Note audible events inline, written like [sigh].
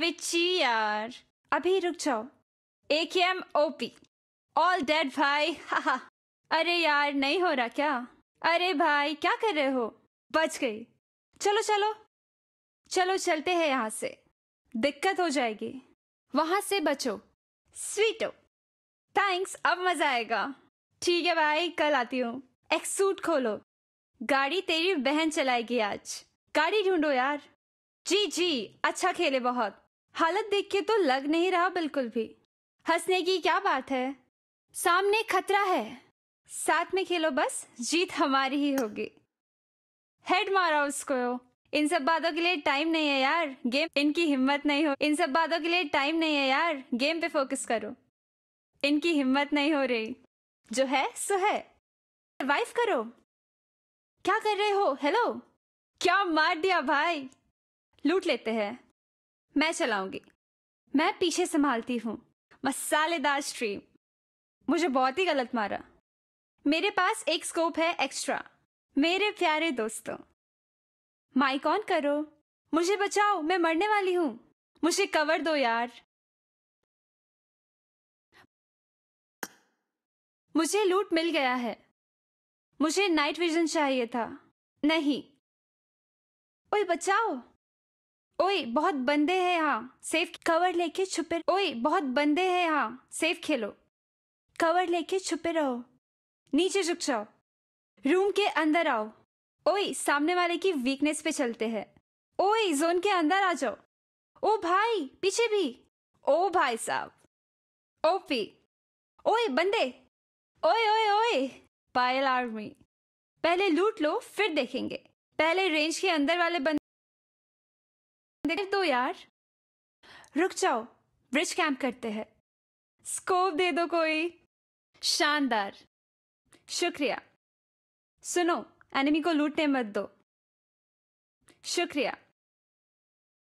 यार अभी रुक जाओ ए के एम पी ऑल डेड भाई हाहा [laughs] अरे यार नहीं हो रहा क्या अरे भाई क्या कर रहे हो बच गई चलो चलो चलो चलते हैं यहाँ से दिक्कत हो जाएगी वहां से बचो स्वीटो थैंक्स अब मजा आएगा ठीक है भाई कल आती हूँ एक सूट खोलो गाड़ी तेरी बहन चलाएगी आज गाड़ी ढूंढो यार जी जी अच्छा खेले बहुत हालत देख के तो लग नहीं रहा बिल्कुल भी हंसने की क्या बात है सामने खतरा है साथ में खेलो बस जीत हमारी ही होगी हेड मारा उसको इन सब बातों के लिए टाइम नहीं है यार गेम इनकी हिम्मत नहीं हो इन सब बातों के लिए टाइम नहीं है यार गेम पे फोकस करो इनकी हिम्मत नहीं हो रही जो है सो है वाइफ करो क्या कर रहे हो हेलो क्या मार दिया भाई लूट लेते हैं मैं चलाऊंगी मैं पीछे संभालती हूँ मसालेदार स्ट्रीम मुझे बहुत ही गलत मारा मेरे पास एक स्कोप है एक्स्ट्रा मेरे प्यारे दोस्तों माइक ऑन करो मुझे बचाओ मैं मरने वाली हूं मुझे कवर दो यार मुझे लूट मिल गया है मुझे नाइट विजन चाहिए था नहीं ओए बचाओ ओए बहुत बंदे हैं यहाँ सेफ कवर लेके छुपे ओए बहुत बंदे हैं यहाँ सेफ खेलो कवर लेके छुपे रहो नीचे झुक जाओ रूम के अंदर आओ ओए सामने वाले की वीकनेस पे चलते हैं ओए जोन के अंदर आ जाओ ओ भाई पीछे भी ओ भाई साहब ओपी ओए बंदे ओए ओए ओए पायल आर्मी पहले लूट लो फिर देखेंगे पहले रेंज के अंदर वाले बंदे देख दो यार रुक जाओ ब्रिज कैंप करते हैं स्कोप दे दो कोई शानदार शुक्रिया सुनो एनिमी को लूटने मत दो शुक्रिया